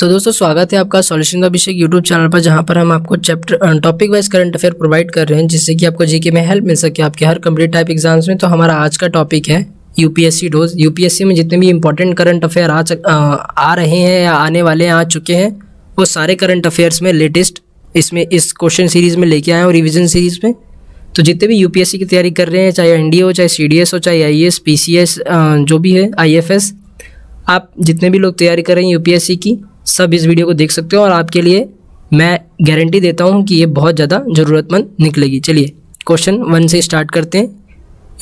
तो दोस्तों स्वागत है आपका सॉल्यूशन का अभिषेक यूट्यूब चैनल पर जहां पर हम आपको chapter topic wise current affair provide कर रहे हैं जिससे कि आपको जीके में हेल्प मिल सके आपके हर कंप्लीट टाइप एग्जाम्स में तो हमारा आज का टॉपिक है यूपीएससी डोज यूपीएससी में जितने भी इंपॉर्टेंट करंट अफेयर आ, आ, रहे हैं या आने वाले आ चुके हैं वो सारे करंट अफेयर्स में लेटेस्ट इसमें इस क्वेश्चन सीरीज़ में लेके आए हैं और रिविजन सीरीज़ में तो जितने भी यू की तैयारी कर रहे हैं चाहे एन हो चाहे सी हो चाहे आईएएस एस जो भी है आई आप जितने भी लोग तैयारी कर रहे हैं यूपीएससी की सब इस वीडियो को देख सकते हो और आपके लिए मैं गारंटी देता हूँ कि ये बहुत ज़्यादा ज़रूरतमंद निकलेगी चलिए क्वेश्चन वन से स्टार्ट करते हैं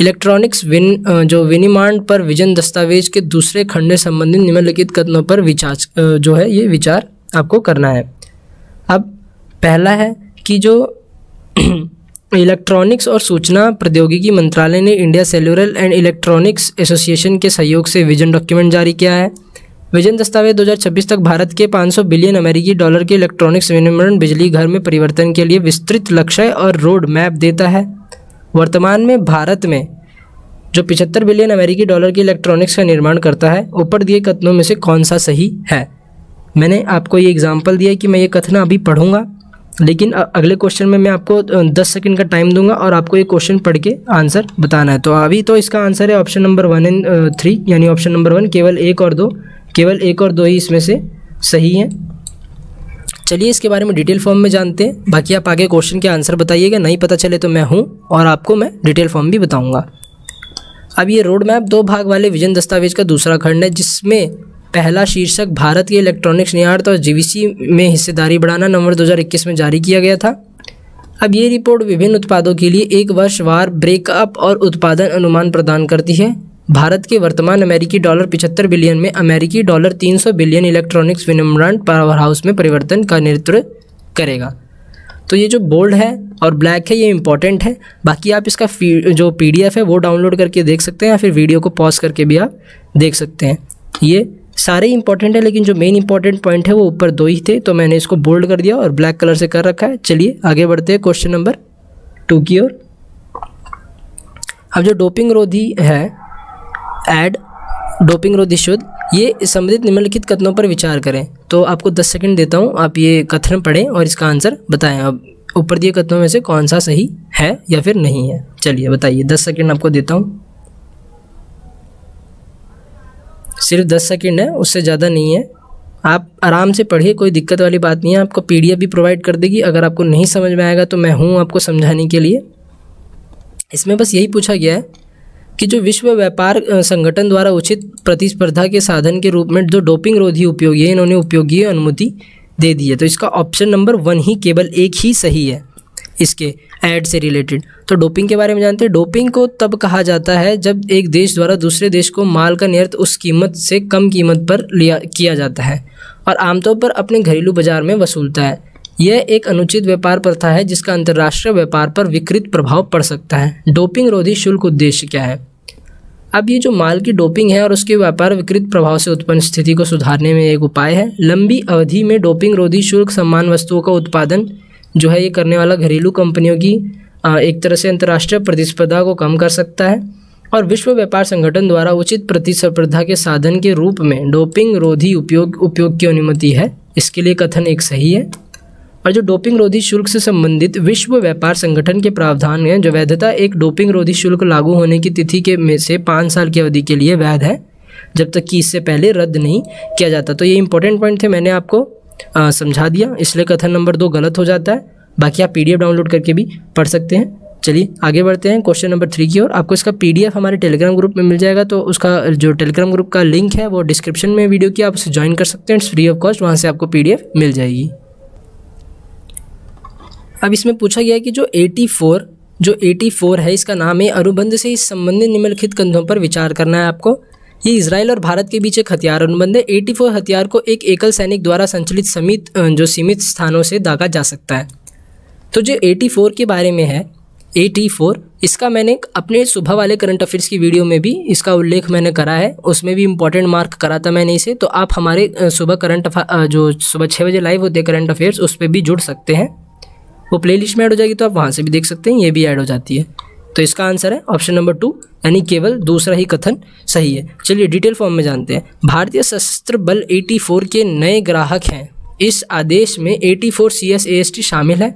इलेक्ट्रॉनिक्स विन जो विनिमांड पर विजन दस्तावेज के दूसरे खंड संबंधित निम्नलिखित कदमों पर विचार जो है ये विचार आपको करना है अब पहला है कि जो इलेक्ट्रॉनिक्स और सूचना प्रौद्योगिकी मंत्रालय ने India cellular and electronics association के सहयोग से विजन डॉक्यूमेंट जारी किया है विजन दस्तावेज 2026 तक भारत के 500 बिलियन अमेरिकी डॉलर के इलेक्ट्रॉनिक्स विनिर्माण बिजली घर में परिवर्तन के लिए विस्तृत लक्ष्य और रोड मैप देता है वर्तमान में भारत में जो 75 बिलियन अमेरिकी डॉलर की इलेक्ट्रॉनिक्स का निर्माण करता है ऊपर दिए कथनों में से कौन सा सही है मैंने आपको ये एग्जाम्पल दिया कि मैं ये कथन अभी पढ़ूंगा लेकिन अगले क्वेश्चन में मैं आपको 10 सेकंड का टाइम दूंगा और आपको ये क्वेश्चन पढ़ के आंसर बताना है तो अभी तो इसका आंसर है option number one and three यानी ऑप्शन नंबर वन केवल एक और दो केवल एक और दो ही इसमें से सही हैं चलिए इसके बारे में डिटेल फॉर्म में जानते हैं बाकी आप आगे क्वेश्चन के आंसर बताइएगा नहीं पता चले तो मैं हूँ और आपको मैं डिटेल फॉर्म भी बताऊँगा अब ये रोड मैप दो भाग वाले विजन दस्तावेज का दूसरा खंड है जिसमें पहला शीर्षक भारत के इलेक्ट्रॉनिक्स निर्यात और जीवीसी में हिस्सेदारी बढ़ाना नवंबर 2021 में जारी किया गया था अब ये रिपोर्ट विभिन्न उत्पादों के लिए एक वर्षवार ब्रेकअप और उत्पादन अनुमान प्रदान करती है भारत के वर्तमान अमेरिकी डॉलर पिछहत्तर बिलियन में अमेरिकी डॉलर 300 बिलियन इलेक्ट्रॉनिक्स विनिमरण पावर हाउस में परिवर्तन का नेतृत्व करेगा तो ये जो बोल्ड है और ब्लैक है ये इंपॉर्टेंट है बाकी आप इसका जो पी है वो डाउनलोड करके देख सकते हैं या फिर वीडियो को पॉज करके भी आप देख सकते हैं ये सारे इंपॉर्टेंट है लेकिन जो मेन इंपॉर्टेंट पॉइंट है वो ऊपर दो ही थे तो मैंने इसको बोल्ड कर दिया और ब्लैक कलर से कर रखा है चलिए आगे बढ़ते हैं क्वेश्चन नंबर टू की ओर अब जो डोपिंग रोधी है एड डोपिंग रोध शुद्ध ये संबंधित निम्नलिखित कथनों पर विचार करें तो आपको 10 सेकंड देता हूँ आप ये कथन पढ़ें और इसका आंसर बताएं अब ऊपर दिए कथनों में से कौन सा सही है या फिर नहीं है चलिए बताइए 10 सेकंड आपको देता हूँ सिर्फ 10 सेकंड है उससे ज़्यादा नहीं है आप आराम से पढ़िए कोई दिक्कत वाली बात नहीं है आपको पी भी प्रोवाइड कर देगी अगर आपको नहीं समझ में आएगा तो मैं हूँ आपको समझाने के लिए इसमें बस यही पूछा गया है कि जो विश्व व्यापार संगठन द्वारा उचित प्रतिस्पर्धा के साधन के रूप में जो डोपिंग रोधी उपयोगी है इन्होंने उपयोगी अनुमति दे दी है तो इसका ऑप्शन नंबर वन ही केवल एक ही सही है इसके एड से रिलेटेड तो डोपिंग के बारे में जानते हैं डोपिंग को तब कहा जाता है जब एक देश द्वारा दूसरे देश को माल का निर्यात उस कीमत से कम कीमत पर लिया किया जाता है और आमतौर पर अपने घरेलू बाजार में वसूलता है यह एक अनुचित व्यापार प्रथा है जिसका अंतर्राष्ट्रीय व्यापार पर विकृत प्रभाव पड़ सकता है डोपिंग रोधी शुल्क उद्देश्य क्या है अब ये जो माल की डोपिंग है और उसके व्यापार विकृत प्रभाव से उत्पन्न स्थिति को सुधारने में एक उपाय है लंबी अवधि में डोपिंग रोधी शुल्क सम्मान वस्तुओं का उत्पादन जो है ये करने वाला घरेलू कंपनियों की एक तरह से अंतर्राष्ट्रीय प्रतिस्पर्धा को कम कर सकता है और विश्व व्यापार संगठन द्वारा उचित प्रतिस्पर्धा के साधन के रूप में डोपिंग रोधी उपयोग उपयोग की अनुमति है इसके लिए कथन एक सही है और जो डोपिंग रोधी शुल्क से संबंधित विश्व व्यापार संगठन के प्रावधान हैं जो वैधता एक डोपिंग रोधी शुल्क लागू होने की तिथि के में से पाँच साल की अवधि के लिए वैध है जब तक कि इससे पहले रद्द नहीं किया जाता तो ये इंपॉर्टेंट पॉइंट थे मैंने आपको समझा दिया इसलिए कथन नंबर दो गलत हो जाता है बाकी आप पीडीएफ डाउनलोड करके भी पढ़ सकते हैं चलिए आगे बढ़ते हैं क्वेश्चन नंबर थ्री की ओर आपको इसका पीडीएफ हमारे टेलीग्राम ग्रुप में मिल जाएगा तो उसका जो टेलीग्राम ग्रुप का लिंक है वो डिस्क्रिप्शन में वीडियो की आप उसे ज्वाइन कर सकते हैं फ्री ऑफ कॉस्ट वहाँ से आपको पीडीएफ मिल जाएगी अब इसमें पूछा गया है कि जो 84 जो 84 है इसका नाम है अनुबंध से इस संबंधित निम्नलिखित कंधों पर विचार करना है आपको ये इसराइल और भारत के बीच एक हथियार अनुबंध है 84 हथियार को एक एकल सैनिक द्वारा संचालित समित जो सीमित स्थानों से दागा जा सकता है तो जो 84 के बारे में है 84 इसका मैंने अपने सुबह वाले करंट अफेयर्स की वीडियो में भी इसका उल्लेख मैंने करा है उसमें भी इंपॉर्टेंट मार्क करा था मैंने इसे तो आप हमारे सुबह करंट जो सुबह छः बजे लाइव होते हैं करंट अफेयर्स उस पर भी जुड़ सकते हैं वो प्लेलिस्ट में ऐड हो जाएगी तो आप वहाँ से भी देख सकते हैं ये भी ऐड हो जाती है तो इसका आंसर है ऑप्शन नंबर टू यानी केवल दूसरा ही कथन सही है चलिए डिटेल फॉर्म में जानते हैं भारतीय सशस्त्र बल 84 के नए ग्राहक हैं इस आदेश में 84 four C S A S T शामिल है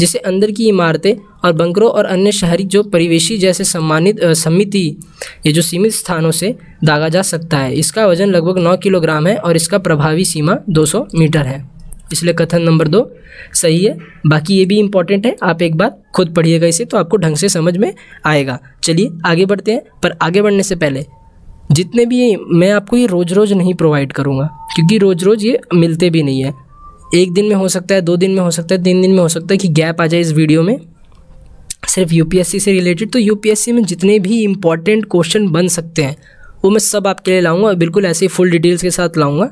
जिसे अंदर की इमारतें और बंकरों और अन्य शहरी जो परिवेशी जैसे सम्मानित समिति ये जो सीमित स्थानों से दागा जा सकता है इसका वजन लगभग 9 किलोग्राम है और इसका प्रभावी सीमा 200 मीटर है इसलिए कथन नंबर दो सही है बाकी ये भी इम्पॉर्टेंट है आप एक बार खुद पढ़िएगा इसे तो आपको ढंग से समझ में आएगा चलिए आगे बढ़ते हैं पर आगे बढ़ने से पहले जितने भी मैं आपको ये रोज़ रोज़ नहीं प्रोवाइड करूँगा क्योंकि रोज़ रोज़ ये मिलते भी नहीं है एक दिन में हो सकता है दो दिन में हो सकता है तीन दिन में हो सकता है कि गैप आ जाए इस वीडियो में सिर्फ यू से रिलेटेड तो यू में जितने भी इम्पॉर्टेंट क्वेश्चन बन सकते हैं वो मैं सब आपके लिए लाऊंगा और बिल्कुल ऐसे ही फुल डिटेल्स के साथ लाऊंगा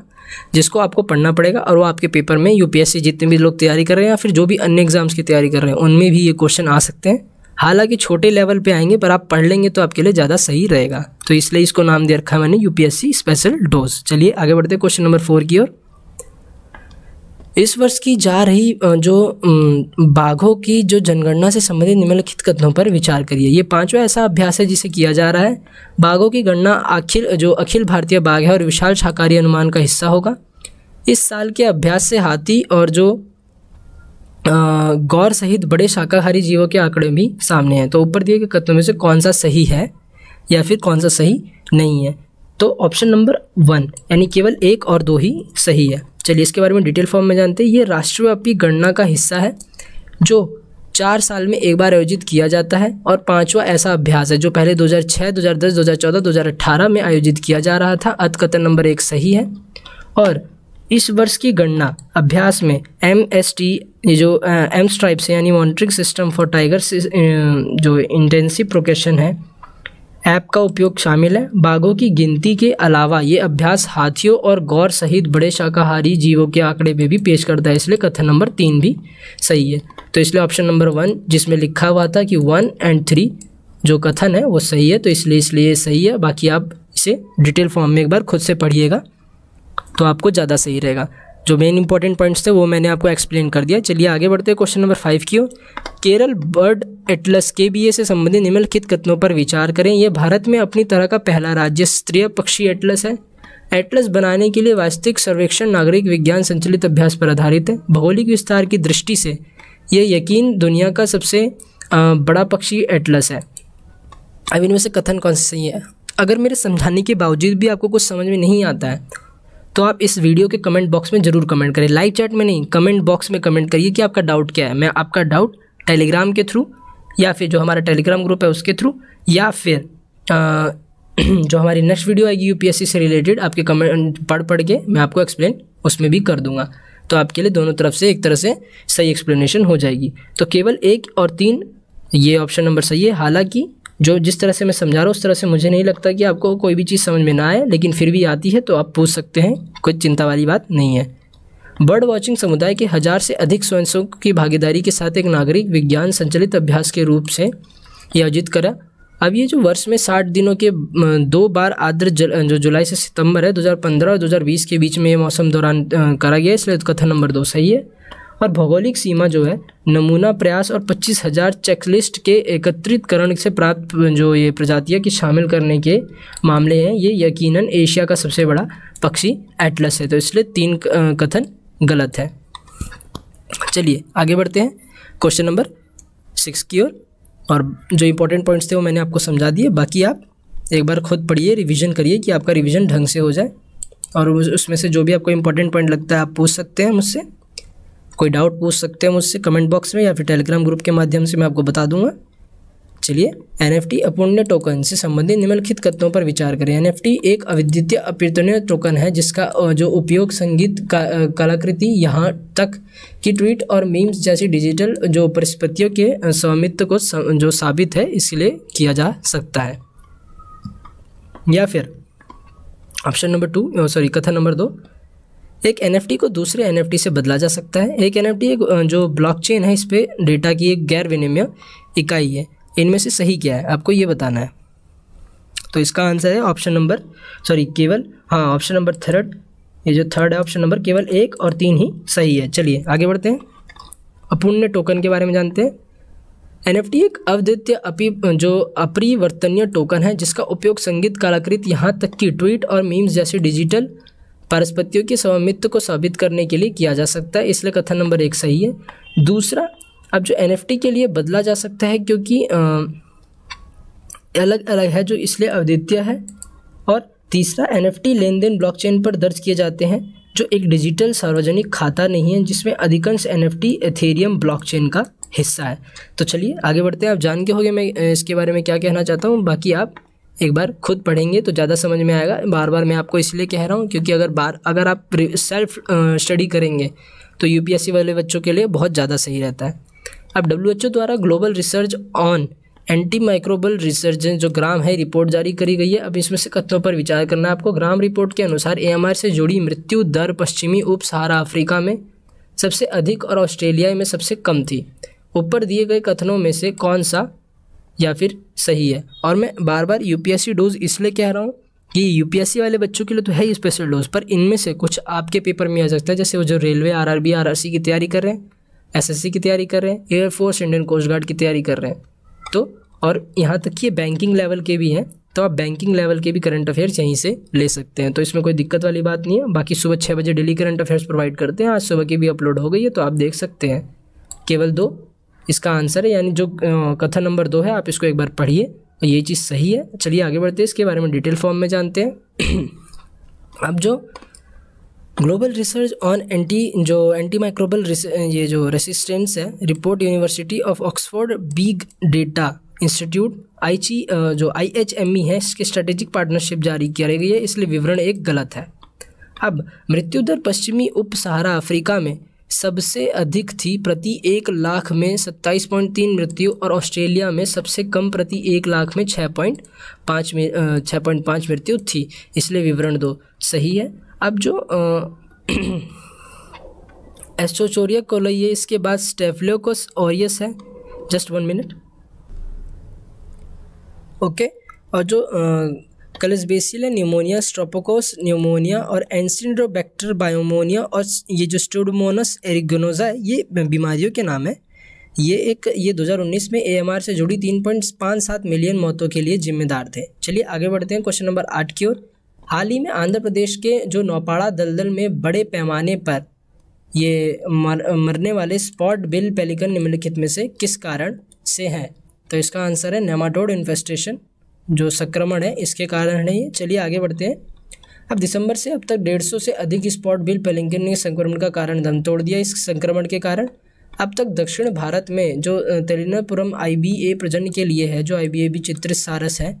जिसको आपको पढ़ना पड़ेगा और वो आपके पेपर में यूपीएससी जितने भी लोग तैयारी कर रहे हैं या फिर जो भी अन्य एग्जाम्स की तैयारी कर रहे हैं उनमें भी ये क्वेश्चन आ सकते हैं हालांकि छोटे लेवल पे आएंगे पर आप पढ़ लेंगे तो आपके लिए ज़्यादा सही रहेगा तो इसलिए इसको नाम दे रखा है मैंने यूपीएससी स्पेशल डोज चलिए आगे बढ़ते क्वेश्चन नंबर फोर की ओर इस वर्ष की जा रही जो बाघों की जो जनगणना से संबंधित निम्नलिखित कथनों पर विचार करिए ये पांचवा ऐसा अभ्यास है जिसे किया जा रहा है बाघों की गणना आखिर जो अखिल भारतीय बाघ है और विशाल शाकाहारी अनुमान का हिस्सा होगा इस साल के अभ्यास से हाथी और जो गौर सहित बड़े शाकाहारी जीवों के आंकड़े भी सामने हैं तो ऊपर दिए गए कथनों में से कौन सा सही है या फिर कौन सा सही नहीं है तो ऑप्शन नंबर वन यानी केवल एक और दो ही सही है चलिए इसके बारे में डिटेल फॉर्म में जानते हैं ये राष्ट्रव्यापी गणना का हिस्सा है जो चार साल में एक बार आयोजित किया जाता है और पांचवा ऐसा अभ्यास है जो पहले 2006, 2010, 2014, 2018 में आयोजित किया जा रहा था अतकथन नंबर एक सही है और इस वर्ष की गणना अभ्यास में एम एस टी ये जो एम स्ट्राइप्स से यानी मॉनिटरिंग सिस्टम फॉर टाइगर जो इंटेंसिव प्रोकेशन है ऐप का उपयोग शामिल है बाघों की गिनती के अलावा ये अभ्यास हाथियों और गौर सहित बड़े शाकाहारी जीवों के आंकड़े में भी पेश करता है इसलिए कथन नंबर तीन भी सही है तो इसलिए ऑप्शन नंबर वन जिसमें लिखा हुआ था कि वन एंड थ्री जो कथन है वो सही है तो इसलिए इसलिए सही है बाकी आप इसे डिटेल फॉर्म में एक बार खुद से पढ़िएगा तो आपको ज़्यादा सही रहेगा जो मेन इंपॉर्टेंट पॉइंट्स थे वो मैंने आपको एक्सप्लेन कर दिया चलिए आगे बढ़ते हैं क्वेश्चन नंबर फाइव की ओर केरल बर्ड एटलस के बी ए से संबंधित निम्नलिखित कथनों पर विचार करें यह भारत में अपनी तरह का पहला राज्य स्तरीय पक्षी एटलस है एटलस बनाने के लिए वास्तविक सर्वेक्षण नागरिक विज्ञान संचालित अभ्यास पर आधारित है भौगोलिक विस्तार की दृष्टि से यह यकीन दुनिया का सबसे बड़ा पक्षी एटलस है अब इनमें से कथन कौन सा सही है अगर मेरे समझाने के बावजूद भी आपको कुछ समझ में नहीं आता है तो आप इस वीडियो के कमेंट बॉक्स में ज़रूर कमेंट करें लाइव चैट में नहीं कमेंट बॉक्स में कमेंट करिए कि आपका डाउट क्या है मैं आपका डाउट टेलीग्राम के थ्रू या फिर जो हमारा टेलीग्राम ग्रुप है उसके थ्रू या फिर आ, जो हमारी नेक्स्ट वीडियो आएगी यूपीएससी से रिलेटेड आपके कमेंट पढ़ पढ़ के मैं आपको एक्सप्लेन उसमें भी कर दूंगा तो आपके लिए दोनों तरफ से एक तरह से सही एक्सप्लेनेशन हो जाएगी तो केवल एक और तीन ये ऑप्शन नंबर सही है हालांकि जो जिस तरह से मैं समझा रहा हूँ उस तरह से मुझे नहीं लगता कि आपको कोई भी चीज़ समझ में ना आए लेकिन फिर भी आती है तो आप पूछ सकते हैं कोई चिंता वाली बात नहीं है बर्ड वॉचिंग समुदाय के हज़ार से अधिक स्वयंसेवक की भागीदारी के साथ एक नागरिक विज्ञान संचालित अभ्यास के रूप से यह आयोजित करा अब ये जो वर्ष में साठ दिनों के दो बार आर्द्र जल जो जुलाई से सितंबर है 2015 और 2020 के बीच में ये मौसम दौरान करा गया इसलिए कथन नंबर दो सही है और भौगोलिक सीमा जो है नमूना प्रयास और पच्चीस हज़ार चेकलिस्ट के एकत्रितकरण से प्राप्त जो ये प्रजातियाँ की शामिल करने के मामले हैं ये यकीनन एशिया का सबसे बड़ा पक्षी एटलस है तो इसलिए तीन कथन गलत है चलिए आगे बढ़ते हैं क्वेश्चन नंबर सिक्स की ओर और, जो इंपॉर्टेंट पॉइंट्स थे वो मैंने आपको समझा दिए बाकी आप एक बार खुद पढ़िए रिवीजन करिए कि आपका रिवीजन ढंग से हो जाए और उसमें से जो भी आपको इम्पोर्टेंट पॉइंट लगता है आप पूछ सकते हैं मुझसे कोई डाउट पूछ सकते हैं मुझसे कमेंट बॉक्स में या फिर टेलीग्राम ग्रुप के माध्यम से मैं आपको बता दूंगा चलिए एन एफ टी अपूर्ण्य टोकन से संबंधित निम्नलिखित कथनों पर विचार करें एन एफ टी एक अविद्युतीय अपीर्तनीय टोकन है जिसका जो उपयोग संगीत का, कलाकृति यहाँ तक कि ट्वीट और मीम्स जैसी डिजिटल जो परिस्पतियों के स्वामित्व को जो साबित है इसलिए किया जा सकता है या फिर ऑप्शन नंबर टू सॉरी कथन नंबर दो एक एन को दूसरे एन से बदला जा सकता है एक एन एक जो ब्लॉकचेन है इस पर डेटा की एक गैर विनिमय इकाई है इनमें से सही क्या है आपको ये बताना है तो इसका आंसर है ऑप्शन नंबर सॉरी केवल हाँ ऑप्शन नंबर थर्ड ये जो थर्ड है ऑप्शन नंबर केवल एक और तीन ही सही है चलिए आगे बढ़ते हैं अपूर्ण टोकन के बारे में जानते हैं एन एफ टी एक अवद्वितीय अपि जो अपरिवर्तनीय टोकन है जिसका उपयोग संगीत कलाकृत यहाँ तक कि ट्वीट और मीम्स जैसे डिजिटल पारस्पतियों के स्वामित्व को साबित करने के लिए किया जा सकता है इसलिए कथन नंबर एक सही है दूसरा अब जो एन के लिए बदला जा सकता है क्योंकि आ, अलग अलग है जो इसलिए अद्वितीय है और तीसरा एन लेन देन ब्लॉकचेन पर दर्ज किए जाते हैं जो एक डिजिटल सार्वजनिक खाता नहीं है जिसमें अधिकांश एन एफ एथेरियम ब्लॉकचेन का हिस्सा है तो चलिए आगे बढ़ते हैं आप जान के होगे मैं इसके बारे में क्या कहना चाहता हूँ बाकी आप एक बार खुद पढ़ेंगे तो ज़्यादा समझ में आएगा बार बार मैं आपको इसलिए कह रहा हूँ क्योंकि अगर बार अगर आप सेल्फ स्टडी करेंगे तो यू वाले बच्चों के लिए बहुत ज़्यादा सही रहता है अब डब्ल्यू द्वारा global research on antimicrobial resurgence जो ग्राम है रिपोर्ट जारी करी गई है अब इसमें से कथनों पर विचार करना है आपको ग्राम रिपोर्ट के अनुसार ए से जुड़ी मृत्यु दर पश्चिमी उप सहारा अफ्रीका में सबसे अधिक और ऑस्ट्रेलिया में सबसे कम थी ऊपर दिए गए कथनों में से कौन सा या फिर सही है और मैं बार बार यू डोज इसलिए कह रहा हूँ कि यू वाले बच्चों के लिए तो है ही स्पेशल डोज पर इनमें से कुछ आपके पेपर में आ सकता है जैसे वो जो रेलवे आर सी की तैयारी कर रहे हैं एसएससी की तैयारी कर रहे हैं एयरफोर्स इंडियन कोस्ट गार्ड की तैयारी कर रहे हैं तो और यहाँ तक कि ये बैंकिंग लेवल के भी हैं तो आप बैंकिंग लेवल के भी करंट अफेयर्स यहीं से ले सकते हैं तो इसमें कोई दिक्कत वाली बात नहीं है बाकी सुबह छः बजे डेली करंट अफेयर्स प्रोवाइड करते हैं आज सुबह की भी अपलोड हो गई है तो आप देख सकते हैं केवल दो इसका आंसर है यानी जो कथन नंबर दो है आप इसको एक बार पढ़िए ये चीज़ सही है चलिए आगे बढ़ते हैं इसके बारे में डिटेल फॉर्म में जानते हैं अब जो ग्लोबल रिसर्च ऑन एंटी जो एंटी माइक्रोबल ये जो रेसिस्टेंस है report university of Oxford big data institute I जो आई एच एम ई है इसके स्ट्रेटेजिक पार्टनरशिप जारी किया गई है इसलिए विवरण एक गलत है अब मृत्यु दर पश्चिमी उप सहारा अफ्रीका में सबसे अधिक थी प्रति एक लाख में सत्ताईस पॉइंट तीन मृत्यु और ऑस्ट्रेलिया में सबसे कम प्रति एक लाख में छः पॉइंट पाँच छः पॉइंट पाँच मृत्यु थी इसलिए विवरण दो सही है अब जो एस्टोचोरिया कोलइए इसके बाद स्टेफ्लोकस ओरियस है जस्ट वन मिनट ओके और जो आ, कलसबेसिला न्यूमोनिया स्ट्रोपोकोस न्यूमोनिया और एनसिंड्रोबैक्टर बायोमोनिया और ये जो स्टूडमोनस एरिगोनोजा ये बीमारियों के नाम है ये एक ये 2019 में एएमआर से जुड़ी तीन पॉइंट पाँच सात मिलियन मौतों के लिए जिम्मेदार थे चलिए आगे बढ़ते हैं क्वेश्चन नंबर आठ की ओर हाल ही में आंध्र प्रदेश के जो नौपाड़ा दलदल में बड़े पैमाने पर ये मर, मरने वाले स्पॉट बिल पेलिकन निम्नलिखित में से किस कारण से हैं तो इसका आंसर है नेमाटोड इन्फेस्टेशन जो संक्रमण है इसके कारण है ये चलिए आगे बढ़ते हैं अब दिसंबर से अब तक डेढ़ सौ से अधिक स्पॉट बिल पेलिंगन ने संक्रमण का कारण दम तोड़ दिया इस संक्रमण के कारण अब तक दक्षिण भारत में जो तेलिनापुरम ए प्रजन के लिए है जो ए भी चित्र सारस है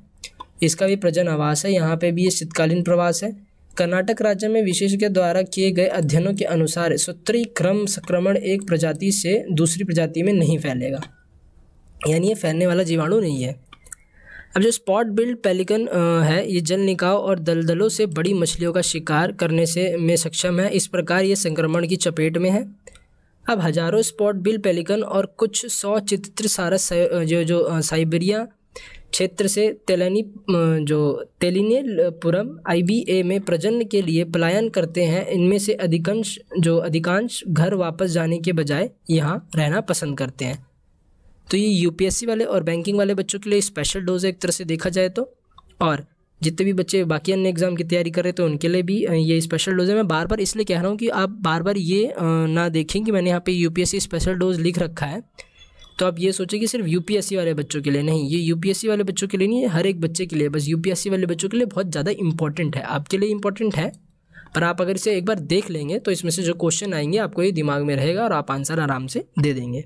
इसका भी प्रजन आवास है यहाँ पे भी ये शीतकालीन प्रवास है कर्नाटक राज्य में विशेषज्ञ द्वारा किए गए अध्ययनों के अनुसार सूत्री क्रम संक्रमण एक प्रजाति से दूसरी प्रजाति में नहीं फैलेगा यानी ये फैलने वाला जीवाणु नहीं है अब जो स्पॉट बिल्ड पेलिकन है ये जल निकाव और दलदलों से बड़ी मछलियों का शिकार करने से में सक्षम है इस प्रकार ये संक्रमण की चपेट में है अब हजारों स्पॉट बिल पेलिकन और कुछ सौ चित्र सारस जो जो साइबेरिया क्षेत्र से तेलनी जो तेलिनेपुरम ए में प्रजनन के लिए पलायन करते हैं इनमें से अधिकांश जो अधिकांश घर वापस जाने के बजाय यहाँ रहना पसंद करते हैं तो ये यूपीएससी वाले और बैंकिंग वाले बच्चों के लिए स्पेशल डोज है एक तरह से देखा जाए तो और जितने भी बच्चे बाकी अन्य एग्ज़ाम की तैयारी कर रहे थे तो उनके लिए भी ये स्पेशल डोज है मैं बार बार इसलिए कह रहा हूँ कि आप बार बार ये ना देखें कि मैंने यहाँ पे यू स्पेशल डोज लिख रखा है तो आप ये सोचें कि सिर्फ यू वाले बच्चों के लिए नहीं ये यू वाले बच्चों के लिए नहीं हर एक बच्चे के लिए बस यू वाले बच्चों के लिए बहुत ज़्यादा इंपॉर्टेंट है आपके लिए इंपॉर्टेंट है पर आप अगर इसे एक बार देख लेंगे तो इसमें से जो क्वेश्चन आएंगे आपको ये दिमाग में रहेगा और आप आंसर आराम से दे देंगे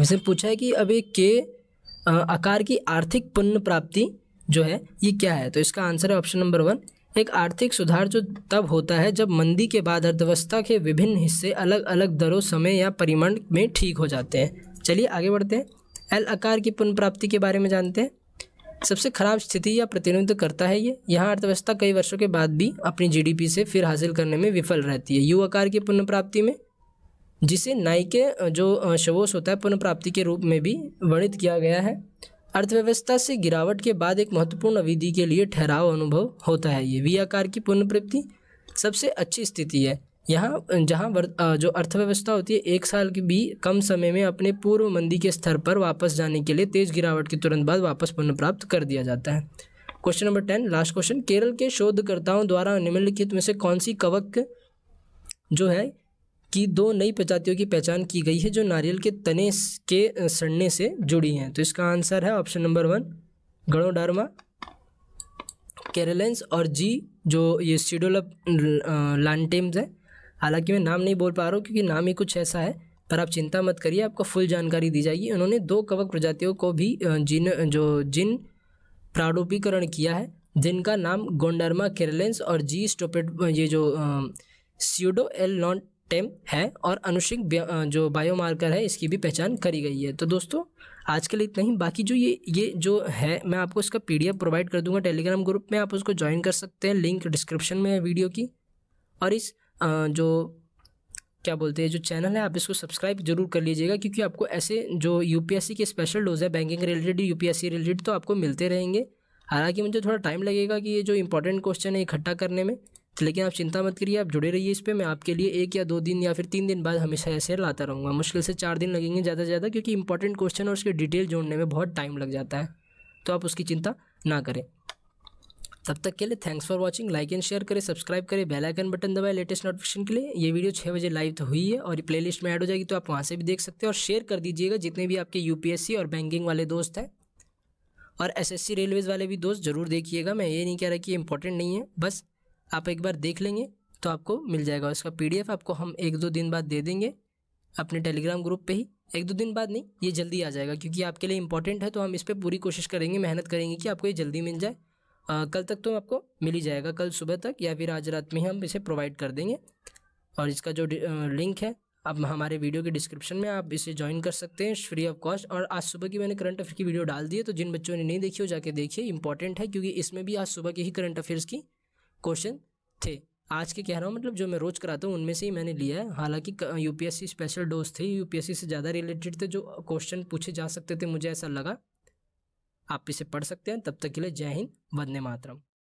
इसने पूछा है कि अभी के आकार की आर्थिक पुण्य प्राप्ति जो है ये क्या है तो इसका आंसर है ऑप्शन नंबर वन एक आर्थिक सुधार जो तब होता है जब मंदी के बाद अर्थव्यवस्था के विभिन्न हिस्से अलग अलग दरों समय या परिमंड में ठीक हो जाते हैं चलिए आगे बढ़ते हैं एल आकार की पुनः प्राप्ति के बारे में जानते हैं सबसे खराब स्थिति या प्रतिनिधित्व करता है ये यहाँ अर्थव्यवस्था कई वर्षों के बाद भी अपनी जीडीपी से फिर हासिल करने में विफल रहती है यू आकार की पुनः प्राप्ति में जिसे नाई के जो शवोश होता है पुनः प्राप्ति के रूप में भी वर्णित किया गया है अर्थव्यवस्था से गिरावट के बाद एक महत्वपूर्ण अविधि के लिए ठहराव अनुभव होता है ये वी आकार की पुनर्प्राप्ति सबसे अच्छी स्थिति है यहाँ जहाँ जो अर्थव्यवस्था होती है एक साल के भी कम समय में अपने पूर्व मंदी के स्तर पर वापस जाने के लिए तेज गिरावट के तुरंत बाद वापस पुनर्प्राप्त कर दिया जाता है question number ten last question Kerala के शोधकर्ताओं द्वारा निम्नलिखित में से कौन सी कवक जो है की दो नई प्रजातियों की पहचान की गई है जो नारियल के तने के सड़ने से जुड़ी हैं तो इसका आंसर है option number one Ganoderma keralense और जी जो ये सीडोलप लानटेम्स है हालांकि मैं नाम नहीं बोल पा रहा हूँ क्योंकि नाम ही कुछ ऐसा है पर आप चिंता मत करिए आपको फुल जानकारी दी जाएगी उन्होंने दो कवक प्रजातियों को भी जिन जो जिन प्रारूपीकरण किया है जिनका नाम गोंडारमा केरलेंस और जी स्टोपेट ये जो सीडो एल नॉट टेम है और अनुशिक जो बायोमार्कर है इसकी भी पहचान करी गई है तो दोस्तों आज के लिए इतना ही बाकी जो ये ये जो है मैं आपको इसका पीडीएफ प्रोवाइड कर दूंगा टेलीग्राम ग्रुप में आप उसको ज्वाइन कर सकते हैं लिंक डिस्क्रिप्शन में है वीडियो की और इस जो क्या बोलते हैं जो चैनल है आप इसको सब्सक्राइब जरूर कर लीजिएगा क्योंकि आपको ऐसे जो यूपीएससी के स्पेशल डोज है बैंकिंग रिलेटेड यूपीएससी रिलेटेड तो आपको मिलते रहेंगे हालांकि मुझे थोड़ा टाइम लगेगा कि ये जो इंपॉर्टेंट क्वेश्चन है इकट्ठा करने में तो लेकिन आप चिंता मत करिए आप जुड़े रहिए इस पर मैं आपके लिए एक या दो दिन या फिर तीन दिन बाद हमेशा ऐसे लाता रहूँगा मुश्किल से चार दिन लगेंगे ज़्यादा से ज़्यादा क्योंकि इंपॉर्टेंट क्वेश्चन और उसके डिटेल जोड़ने में बहुत टाइम लग जाता है तो आप उसकी चिंता ना करें तब तक के लिए thanks for watching like and share करें सब्सक्राइब करें बेल आइकन बटन दबाएं लेटेस्ट नोटिफिकेशन के लिए ये वीडियो छः बजे लाइव तो हुई है और प्लेलिस्ट में ऐड हो जाएगी तो आप वहाँ से भी देख सकते हैं और शेयर कर दीजिएगा जितने भी आपके यूपीएससी और बैंकिंग वाले दोस्त हैं और एस रेलवेज़ वाले भी दोस्त ज़रूर देखिएगा मैं ये नहीं कह रहा कि इंपॉर्टेंट नहीं है बस आप एक बार देख लेंगे तो आपको मिल जाएगा उसका पी आपको हम एक दो दिन बाद दे देंगे अपने टेलीग्राम ग्रुप पे ही एक दो दिन बाद नहीं ये जल्दी आ जाएगा क्योंकि आपके लिए इंपॉर्टेंट है तो हम इस पर पूरी कोशिश करेंगे मेहनत करेंगे कि आपको ये जल्दी मिल जाए आ, कल तक तो आपको मिल ही जाएगा कल सुबह तक या फिर आज रात में ही हम इसे प्रोवाइड कर देंगे और इसका जो लिंक है आप हमारे वीडियो के डिस्क्रिप्शन में आप इसे ज्वाइन कर सकते हैं फ्री ऑफ कॉस्ट और आज सुबह की मैंने करंट अफेयर की वीडियो डाल दी है तो जिन बच्चों ने नहीं देखी हो जाके देखिए इंपॉर्टेंट है क्योंकि इसमें भी आज सुबह के ही करंट अफेयर्स की क्वेश्चन थे आज के कह रहा हूँ मतलब जो मैं रोज़ कराता हूँ उनमें से ही मैंने लिया है हालांकि यूपीएससी स्पेशल डोज थे यूपीएससी से ज़्यादा रिलेटेड थे जो क्वेश्चन पूछे जा सकते थे मुझे ऐसा लगा आप इसे पढ़ सकते हैं तब तक के लिए जय हिंद वंदे मातरम